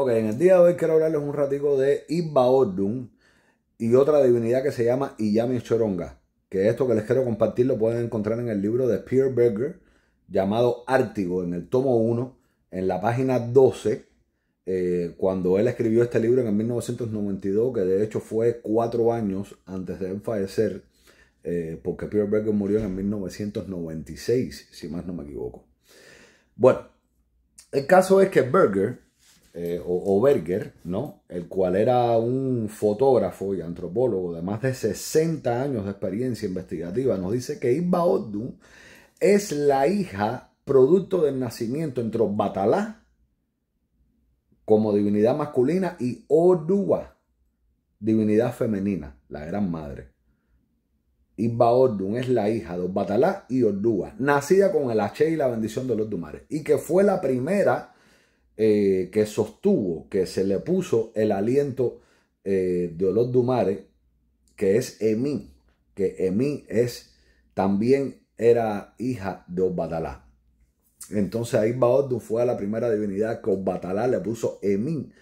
Ok, en el día de hoy quiero hablarles un ratico de Ordun y otra divinidad que se llama Iyami Choronga. Que esto que les quiero compartir lo pueden encontrar en el libro de Pierre Berger llamado Ártigo, en el tomo 1, en la página 12, eh, cuando él escribió este libro en el 1992, que de hecho fue cuatro años antes de él fallecer, eh, porque Pierre Berger murió en el 1996, si más no me equivoco. Bueno, el caso es que Berger eh, o, Berger, ¿no? el cual era un fotógrafo y antropólogo de más de 60 años de experiencia investigativa, nos dice que Isba Oddu es la hija producto del nacimiento entre Batalá como divinidad masculina y Ordua, divinidad femenina, la gran madre. Isba Ordun es la hija de Batalá y Ordua, nacida con el H y la bendición de los Dumares, y que fue la primera eh, que sostuvo, que se le puso el aliento eh, de Olodumare, Dumare, que es Emí, que Emi es, también era hija de Obatalá. Entonces ahí fue la primera divinidad que Obatalá le puso Emín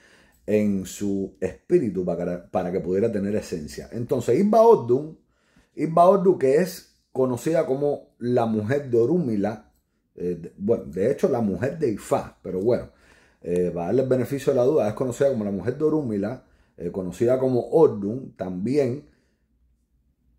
en su espíritu para, para, que pudiera tener esencia. Entonces Isba Ordu, que es conocida como la mujer de Orúmila, eh, bueno, de hecho la mujer de Ifá, pero bueno, eh, para darle el beneficio de la duda, es conocida como la mujer de eh, conocida como Ordun, también,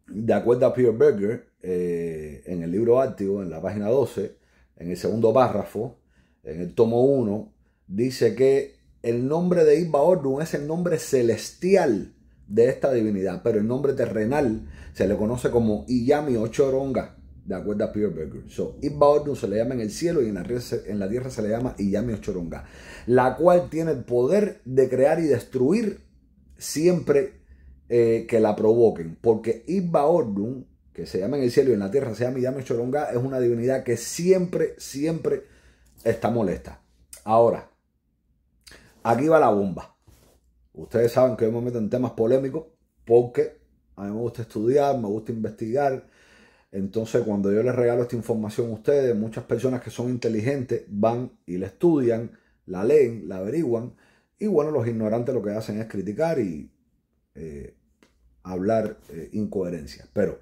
de acuerdo a Peter Berger, eh, en el libro Ártico, en la página 12, en el segundo párrafo, en el tomo 1, dice que el nombre de Iba Ordun es el nombre celestial de esta divinidad, pero el nombre terrenal se le conoce como Iyami Choronga de acuerdo a Pierre Berger. So, Ornun se le llama en el cielo y en la, tierra se le llama Iyami Ochoronga. la cual tiene el poder de crear y destruir siempre eh, que la provoquen, porque Ibba que se llama en el cielo y en la tierra se llama Iyami Ochoronga, es una divinidad que siempre, siempre está molesta. Ahora, aquí va la bomba. Ustedes saben que yo me meto en temas polémicos porque a mí me gusta estudiar, me gusta investigar entonces, cuando yo les regalo esta información a ustedes, muchas personas que son inteligentes van y la estudian, la leen, la averiguan. Y bueno, los ignorantes lo que hacen es criticar y eh, hablar eh, incoherencias. Pero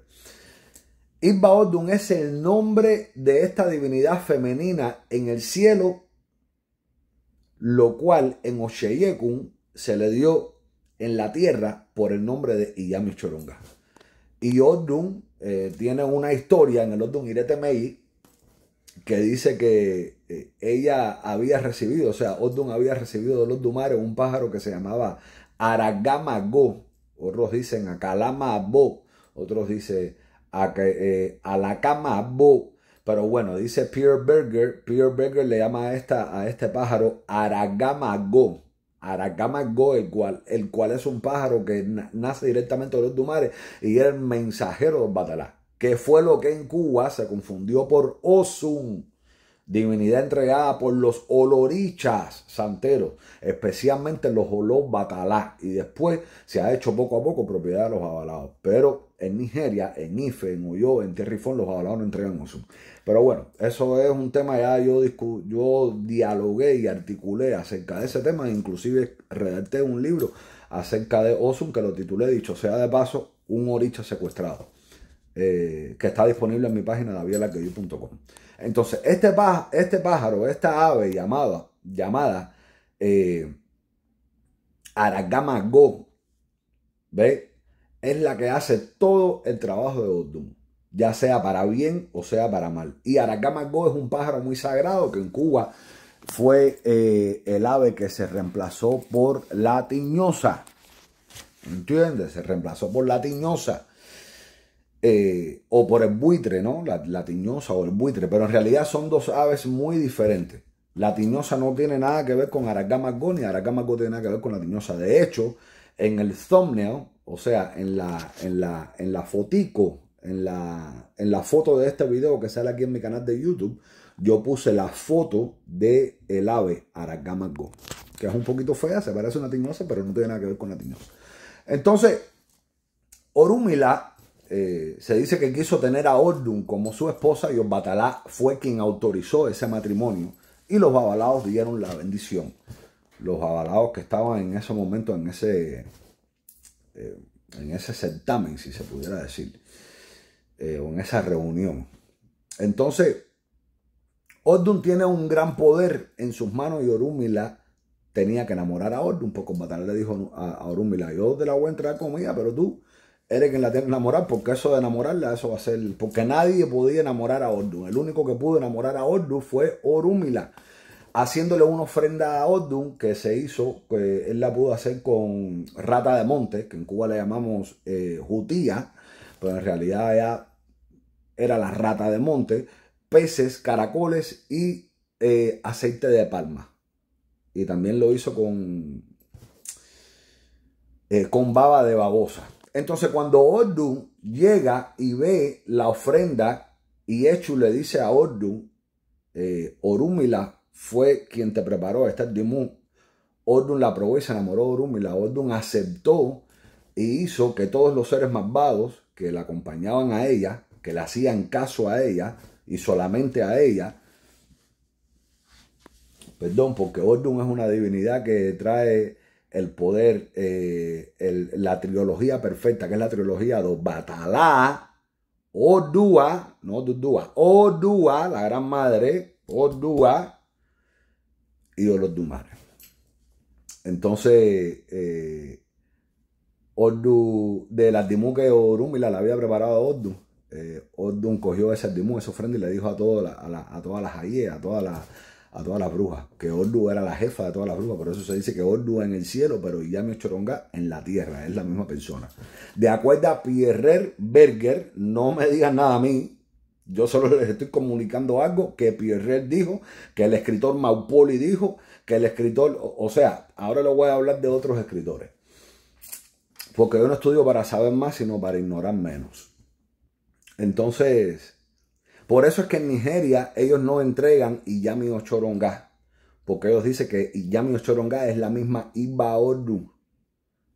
Isbaodun es el nombre de esta divinidad femenina en el cielo, lo cual en Osheyekun se le dio en la tierra por el nombre de Iyami Chorunga. Y Odun eh, tiene una historia en el Ordun Irete que dice que eh, ella había recibido, o sea, Odun había recibido de los Dumares un pájaro que se llamaba go otros dicen bo otros dicen a, eh, cama pero bueno, dice Pierre Berger, Pierre Berger le llama a, esta, a este pájaro go Aracama Go, el cual, el cual es un pájaro que nace directamente de los Dumares y es el mensajero de Batalá, que fue lo que en Cuba se confundió por Osun divinidad entregada por los olorichas santeros, especialmente los olor batalá, y después se ha hecho poco a poco propiedad de los avalados. Pero en Nigeria, en Ife, en Oyo, en Terrifón, los avalados no entregan osum. Pero bueno, eso es un tema ya yo, yo dialogué y articulé acerca de ese tema, inclusive redacté un libro acerca de Osun que lo titulé, dicho sea de paso, un oricha secuestrado. Eh, que está disponible en mi página davielagueyú.com. Entonces, este, este pájaro, esta ave llamada, llamada eh, Aragama Go, ¿ve? Es la que hace todo el trabajo de Odum, ya sea para bien o sea para mal. Y Aragama Go es un pájaro muy sagrado que en Cuba fue eh, el ave que se reemplazó por la tiñosa. ¿Entiendes? Se reemplazó por la tiñosa eh, o por el buitre, ¿no? La, tiñosa o el buitre, pero en realidad son dos aves muy diferentes. La tiñosa no tiene nada que ver con Aragama Go ni Go tiene nada que ver con la tiñosa. De hecho, en el thumbnail, o sea, en la, en la, en la fotico, en la, en la foto de este video que sale aquí en mi canal de YouTube, yo puse la foto de el ave Go que es un poquito fea, se parece a una tiñosa, pero no tiene nada que ver con la tiñosa. Entonces, orumila eh, se dice que quiso tener a Ordun como su esposa y Osbatalá fue quien autorizó ese matrimonio y los babalaos dieron la bendición. Los babalaos que estaban en ese momento en ese, eh, en ese certamen, si se pudiera decir, eh, o en esa reunión. Entonces, Ordun tiene un gran poder en sus manos y Orúmila tenía que enamorar a Ordun, porque Orbatalá le dijo a, Orumila: yo te la voy a entrar comida, pero tú Eric quien la tiene enamorar, porque eso de enamorarla, eso va a ser. Porque nadie podía enamorar a Ordun. El único que pudo enamorar a Ordun fue Orúmila, haciéndole una ofrenda a Ordun que se hizo, que él la pudo hacer con rata de monte, que en Cuba le llamamos eh, jutía, pero en realidad ella era la rata de monte, peces, caracoles y eh, aceite de palma. Y también lo hizo con, eh, con baba de babosa entonces cuando Ordu llega y ve la ofrenda y Echu le dice a Ordu, eh, Orúmila fue quien te preparó esta Dimú. Ordun la probó y se enamoró de Orúmila. Ordun aceptó y hizo que todos los seres malvados que la acompañaban a ella, que le hacían caso a ella y solamente a ella, perdón, porque Ordu es una divinidad que trae el poder, eh, la trilogía perfecta, que es la trilogía de Batalá, Odua, no Dudua, Odua, la gran madre, Odua y los madre Entonces, eh, Ordu, de las Dimú que Orumila la había preparado a Ordu, eh, cogió ese dimu, esa ofrenda y le dijo a, toda a, todas las ahí, a todas las a todas las brujas, que Ordu era la jefa de todas las brujas, por eso se dice que Ordu en el cielo, pero me Choronga en la tierra, es la misma persona. De acuerdo a Pierre Berger, no me digan nada a mí, yo solo les estoy comunicando algo que Pierre dijo, que el escritor Maupoli dijo, que el escritor, o sea, ahora lo voy a hablar de otros escritores. Porque yo no estudio para saber más, sino para ignorar menos. Entonces, por eso es que en Nigeria ellos no entregan Iyami Ochoronga, porque ellos dicen que Iyami Ochoronga es la misma Ibaodun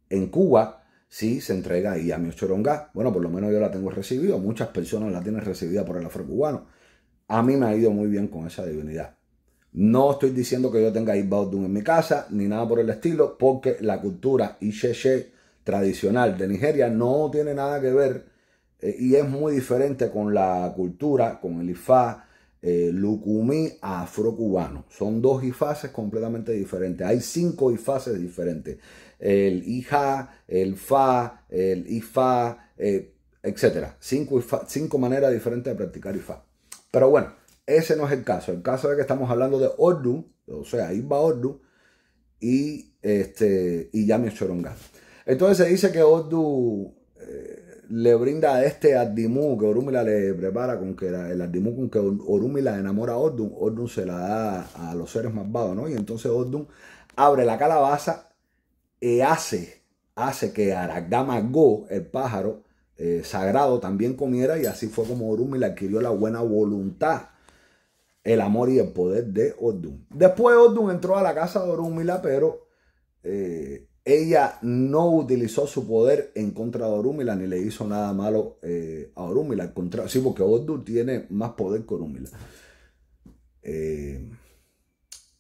En Cuba sí se entrega Iyami Ochoronga. Bueno, por lo menos yo la tengo recibido. Muchas personas la tienen recibida por el afrocubano. A mí me ha ido muy bien con esa divinidad. No estoy diciendo que yo tenga Ibaodun en mi casa, ni nada por el estilo, porque la cultura ishe-she tradicional de Nigeria no tiene nada que ver eh, y es muy diferente con la cultura, con el Ifá, eh, Lukumi afro afrocubano. Son dos Ifases completamente diferentes. Hay cinco Ifases diferentes. El Ija, el Fa, el Ifá, eh, etc. Cinco, cinco maneras diferentes de practicar Ifá. Pero bueno, ese no es el caso. El caso es que estamos hablando de Ordu, o sea, Iba Ordu y, este, y Yami Choronga. Entonces se dice que Ordu le brinda a este Addimu que Orumila le prepara con que el Addimu con que Orumila enamora a Odun se la da a los seres más bajos ¿no? Y entonces Odun abre la calabaza y hace, hace que Aragdama Go, el pájaro eh, sagrado, también comiera y así fue como Orumila adquirió la buena voluntad el amor y el poder de Odun Después Odun entró a la casa de Orumila pero eh, ella no utilizó su poder en contra de Orúmila ni le hizo nada malo eh, a Orúmila. sí, porque Odur tiene más poder que Orúmila. Eh,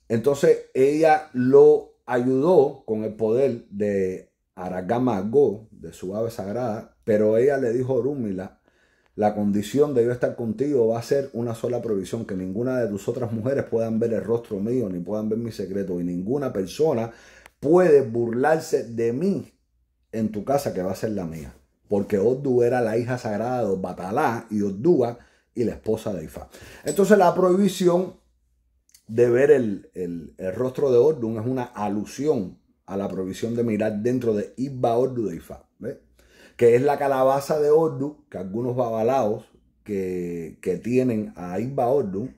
entonces ella lo ayudó con el poder de Aragama Go, de su ave sagrada, pero ella le dijo a Orúmila, la condición de yo estar contigo va a ser una sola provisión, que ninguna de tus otras mujeres puedan ver el rostro mío, ni puedan ver mi secreto, y ninguna persona Puede burlarse de mí en tu casa que va a ser la mía. Porque Oddu era la hija sagrada de Batalá y Oddua y la esposa de Ifá. Entonces la prohibición de ver el, rostro de Oddu es una alusión a la prohibición de mirar dentro de iba Ordu de Ifá, que es la calabaza de Ordu, que algunos babalaos que, tienen a Ibba Ordu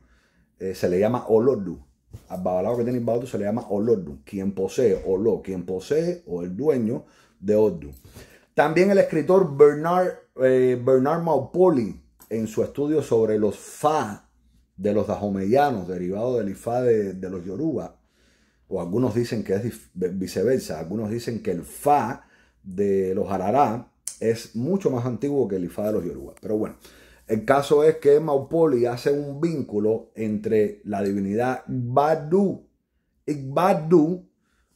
eh, se le llama Olordu, al babalao que tiene el se le llama Olordu, quien posee, Oló, quien posee o el dueño de Ordu. También el escritor eh, Bernard, Maupoli, en su estudio sobre los Fa de los dahomeyanos, derivado del Ifá de, los Yoruba, o algunos dicen que es viceversa, algunos dicen que el Fa de los arará es mucho más antiguo que el Ifá de los Yoruba. Pero bueno, el caso es que Maupoli hace un vínculo entre la divinidad Badu, Badu,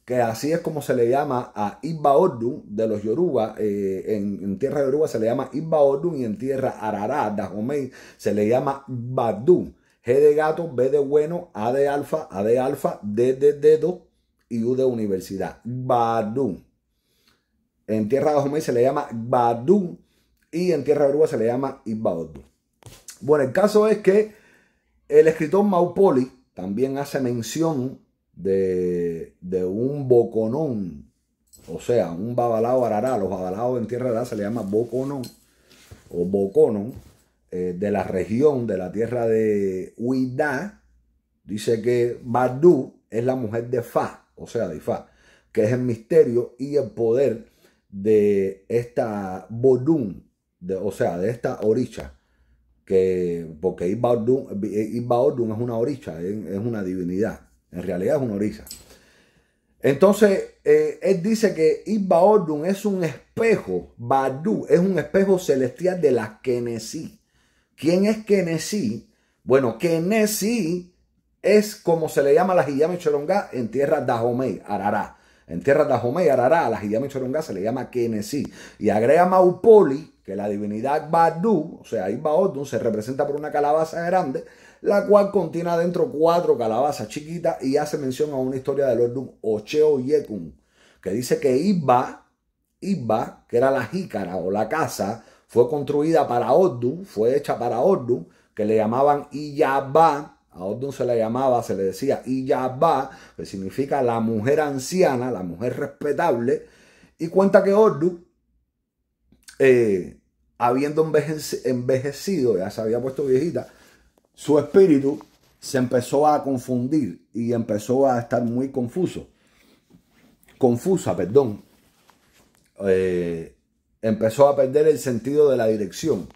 que así es como se le llama a Ibbaodun de los Yoruba, eh, en, tierra de Yoruba se le llama iba'ordu y en tierra Arará, Dahomey, se le llama Badu. G de gato, B de bueno, A de alfa, A de alfa, D de dedo y U de universidad. Badu. En tierra Dajomey se le llama Badu y en tierra Aruba se le llama Ibbaoddu. Bueno, el caso es que el escritor Maupoli también hace mención de, un boconón, o sea, un babalao arará, los babalaos en tierra ará se le llama boconón o boconón, eh, de la región de la tierra de Huidá, dice que Badú es la mujer de Fa, o sea, de Fa, que es el misterio y el poder de esta Bodún de, o sea, de esta orisha, que, porque Ibba Ordun, es una orisha, es, una divinidad, en realidad es una orisha. Entonces, eh, él dice que Ibba Ordun es un espejo, Badu es un espejo celestial de la Kenesí. ¿Quién es Kenesí? Bueno, Kenesí es como se le llama la Hiyama y en tierra Dahomey, Arará. En tierra de y Arará, a la se le llama kenesi Y agrega Maupoli, que la divinidad Badu, o sea, iba se representa por una calabaza grande, la cual contiene adentro cuatro calabazas chiquitas y hace mención a una historia del Odun Ocheo Yekun, que dice que iba iba que era la jícara o la casa, fue construida para Odun, fue hecha para Odun, que le llamaban Iyabá, a Odun se le llamaba, se le decía Iyabá, que significa la mujer anciana, la mujer respetable, y cuenta que Ordu, eh, habiendo envejecido, ya se había puesto viejita, su espíritu se empezó a confundir y empezó a estar muy confuso. Confusa, perdón. Eh, empezó a perder el sentido de la dirección.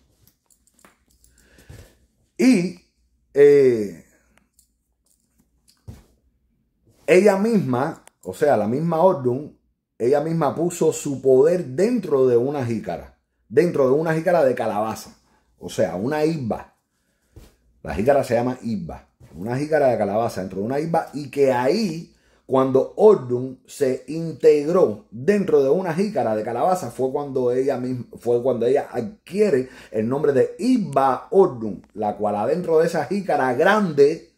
Y eh, ella misma, o sea, la misma Ordun, ella misma puso su poder dentro de una jícara, dentro de una jícara de calabaza, o sea, una isba. La jícara se llama isba, una jícara de calabaza dentro de una isba y que ahí, cuando Ordun se integró dentro de una jícara de calabaza, fue cuando ella misma, fue cuando ella adquiere el nombre de Isba Ordun, la cual adentro de esa jícara grande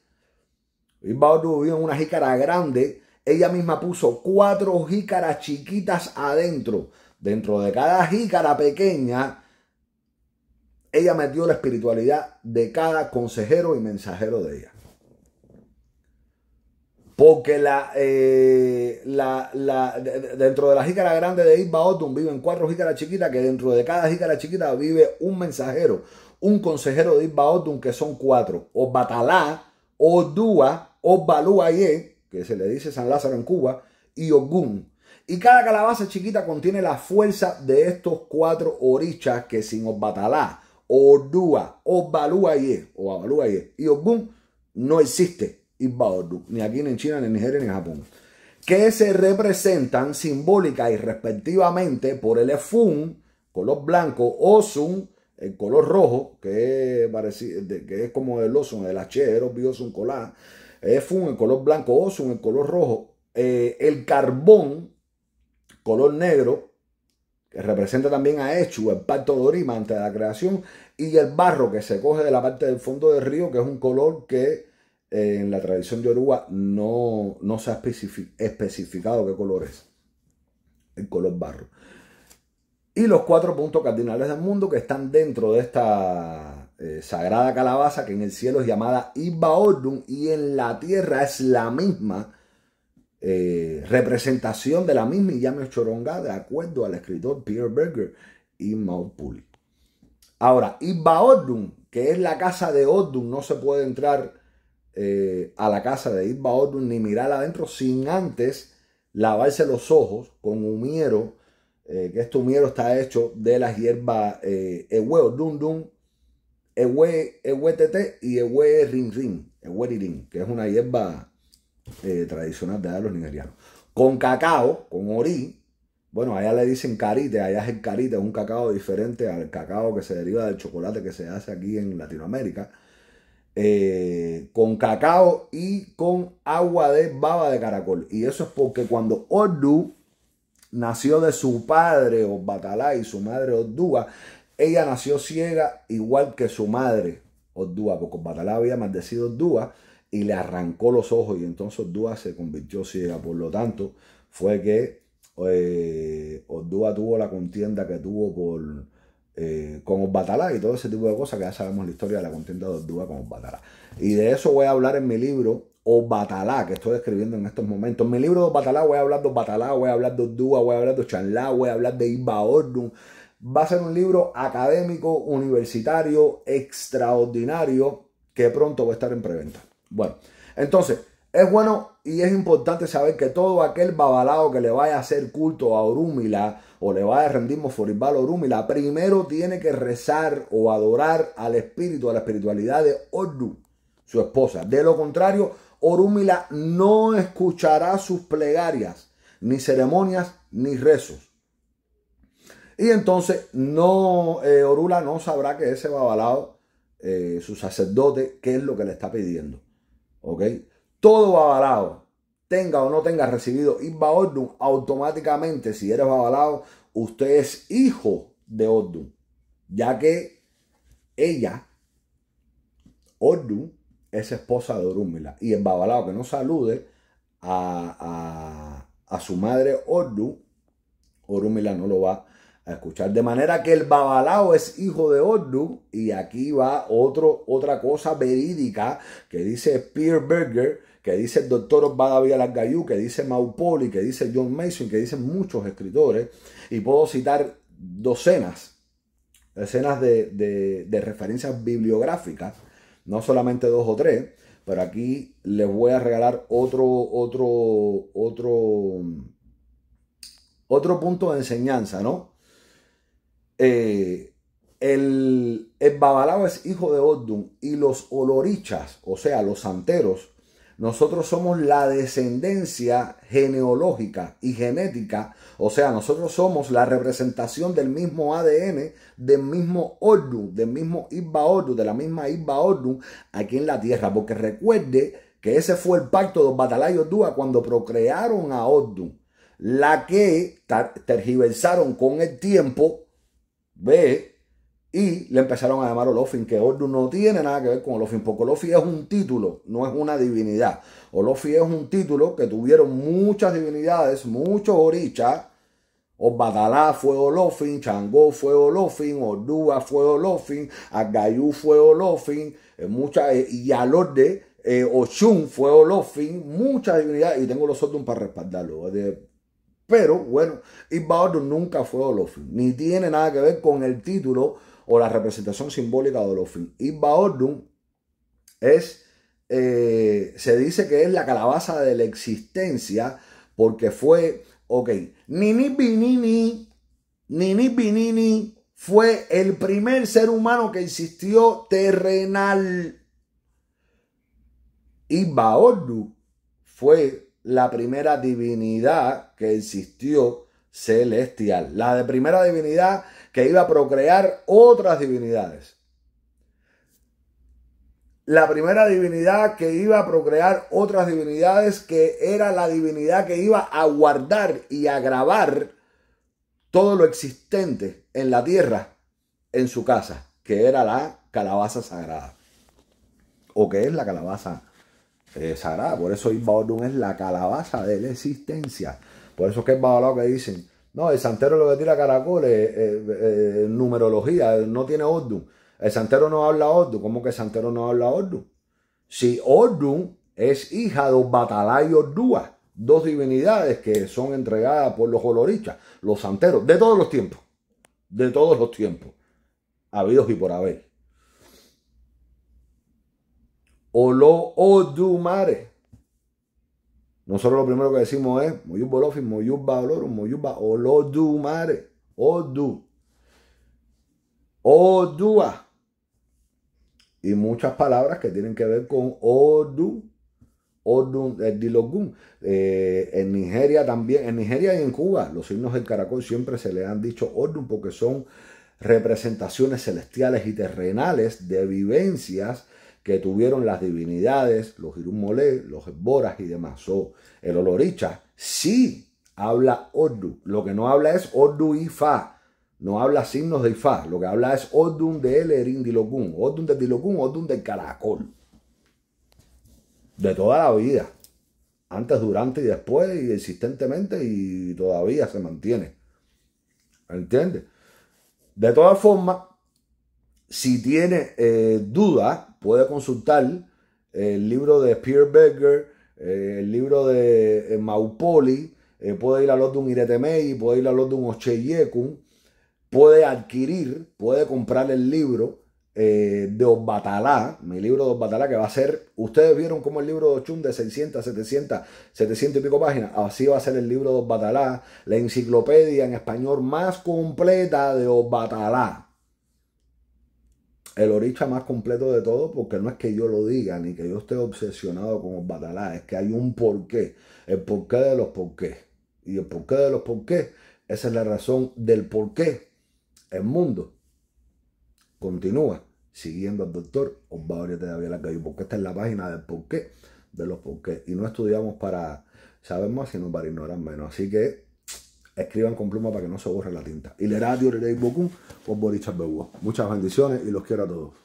y Otun vive en una jícara grande. Ella misma puso cuatro jícaras chiquitas adentro. Dentro de cada jícara pequeña, ella metió la espiritualidad de cada consejero y mensajero de ella. Porque la, eh, la, la dentro de la jícara grande de Isba Otum viven cuatro jícaras chiquitas, que dentro de cada jícara chiquita vive un mensajero, un consejero de Isba que son cuatro. O Batalá, o Dúa, Obaluayé, que se le dice San Lázaro en Cuba, y Ogún. Y cada calabaza chiquita contiene la fuerza de estos cuatro orichas que sin Obatalá, o Obaluayé, Obaluayé y Ogún no existe ni aquí, ni en China, ni en Nigeria, ni en Japón, que se representan simbólica y respectivamente por el efún color blanco, Osun, el color rojo, que es, que es como el Osun, el H, Colá, Fun un color blanco, Osun el color rojo. Eh, el carbón, color negro, que representa también a Echu, el pacto de Orima antes de la creación, y el barro que se coge de la parte del fondo del río, que es un color que eh, en la tradición de Yoruba no, se ha especificado qué color es, el color barro. Y los cuatro puntos cardinales del mundo que están dentro de esta eh, sagrada calabaza que en el cielo es llamada Ibaordum y en la tierra es la misma eh, representación de la misma Iyame Choronga de acuerdo al escritor Peter Berger y Maud Puli. Ahora, ordun que es la casa de Ordum, no se puede entrar eh, a la casa de Iba-Ordun ni mirar adentro sin antes lavarse los ojos con humiero, que este humiero está hecho de la hierba huevo dum Ewe, tete y ewe ring ewe rin, que es una hierba eh, tradicional de los nigerianos. Con cacao, con orí, bueno, allá le dicen carite, allá es el carite, es un cacao diferente al cacao que se deriva del chocolate que se hace aquí en Latinoamérica. Eh, con cacao y con agua de baba de caracol. Y eso es porque cuando Ordu nació de su padre Orbatalá y su madre Ordua ella nació ciega igual que su madre, Osdúa, porque Batalá había maldecido a y le arrancó los ojos y entonces Osdúa se convirtió ciega. Por lo tanto, fue que eh, tuvo la contienda que tuvo eh, con Batalá y todo ese tipo de cosas que ya sabemos la historia de la contienda de Ordúa con Batalá. Y de eso voy a hablar en mi libro o Batalá, que estoy escribiendo en estos momentos. En mi libro de Batalá voy a hablar de Batalá, voy a hablar de Osdúa, voy a hablar de Chanlá, voy a hablar de Iba Va a ser un libro académico, universitario, extraordinario, que pronto va a estar en preventa. Bueno, entonces, es bueno y es importante saber que todo aquel babalao que le vaya a hacer culto a Orúmila o le vaya a rendir moforimbal a Orúmila, primero tiene que rezar o adorar al espíritu, a la espiritualidad de Ordu, su esposa. De lo contrario, Orúmila no escuchará sus plegarias, ni ceremonias, ni rezos. Y entonces no, eh, Orula no sabrá que ese babalao, eh, su sacerdote, qué es lo que le está pidiendo. ¿Ok? Todo babalao, tenga o no tenga recibido y Ordun, automáticamente, si eres babalao, usted es hijo de Ordun. Ya que ella, Ordun, es esposa de Orúmila. Y el babalao que no salude a, a, su madre Ordu, Orúmila no lo va a a escuchar. De manera que el Babalao es hijo de Ordu, y aquí va otra cosa verídica que dice Peer Berger, que dice el doctor Osvaldo Villalagayú, que dice Maupoli, que dice John Mason, que dicen muchos escritores, y puedo citar docenas, decenas de, de referencias bibliográficas, no solamente dos o tres, pero aquí les voy a regalar otro, otro, otro, otro punto de enseñanza, ¿no? Eh, el, babalao es hijo de Ordun y los olorichas, o sea, los santeros, nosotros somos la descendencia genealógica y genética, o sea, nosotros somos la representación del mismo ADN, del mismo Ordun, del mismo Isba Ordun, de la misma Isba Ordun aquí en la tierra, porque recuerde que ese fue el pacto de los batalayos cuando procrearon a Ordun, la que tergiversaron con el tiempo B y le empezaron a llamar Olofin, que Ordu no tiene nada que ver con Olofin, porque Olofi es un título, no es una divinidad. Olofin es un título que tuvieron muchas divinidades, muchos orichas. Obadalá fue Olofin, Changó fue Olofin, Ordua fue Olofin, Agayú fue Olofin, eh, muchas, eh, y Alorde, Ochun eh, Oshun fue Olofin, muchas divinidades, y tengo los otros para respaldarlo. De, pero bueno, Ordu nunca fue Olofin, ni tiene nada que ver con el título o la representación simbólica de Olofin. Ibaordun es, eh, se dice que es la calabaza de la existencia porque fue, ok, Nini Binini, Nini fue el primer ser humano que existió terrenal. Ibaordu fue la primera divinidad que existió celestial. La de primera divinidad que iba a procrear otras divinidades. La primera divinidad que iba a procrear otras divinidades que era la divinidad que iba a guardar y a grabar todo lo existente en la tierra en su casa, que era la calabaza sagrada. O que es la calabaza eh, Por eso Ordun es la calabaza de la existencia. Por eso es que es Babalao que dicen, no, el santero lo que tira caracoles, numerología, no tiene Ordun. El santero no habla Ordun. ¿Cómo que el santero no habla Ordun? Si Ordun es hija de los y dos divinidades que son entregadas por los olorichas, los santeros, de todos los tiempos. De todos los tiempos. Habidos y por haber. Olo Odumare. Nosotros lo primero que decimos es Moyuba Bolofin, Moyuba, Baolorum, Moyuba Olo Odu. Odua. Y muchas palabras que tienen que ver con Odu. Odum, el eh, Dilogun. Eh, en Nigeria también, en Nigeria y en Cuba, los signos del caracol siempre se le han dicho Odum porque son representaciones celestiales y terrenales de vivencias que tuvieron las divinidades, los Irumolé, los Boras y demás. el Oloricha sí habla Ordu. Lo que no habla es Ordu Ifa. No habla signos de Ifa. Lo que habla es odun de Elerin Dilokun. odun de Dilokun, odun de Caracol. De toda la vida. Antes, durante y después, y existentemente, y todavía se mantiene. ¿Entiendes? De todas formas, si tiene eh, dudas, puede consultar eh, el libro de Pierre Berger, eh, el libro de Maupoli, puede ir a los de un Iretemei, puede ir a los de un Ocheyekun, puede adquirir, puede comprar el libro de Osbatalá, mi libro de Osbatalá, que va a ser, ustedes vieron cómo el libro de Ochun de 600, 700, 700 y pico páginas, así va a ser el libro de Osbatalá, la enciclopedia en español más completa de Osbatalá el oricha más completo de todo, porque no es que yo lo diga ni que yo esté obsesionado con los batalá, es que hay un porqué, el porqué de los porqués. Y el porqué de los porqués, esa es la razón del porqué el mundo continúa siguiendo al doctor Osvaldo de la Gallo, porque esta es la página del porqué de los porqués. Y no estudiamos para saber más, sino para ignorar menos. Así que Escriban con pluma para que no se borre la tinta. Y le radio le Muchas bendiciones y los quiero a todos.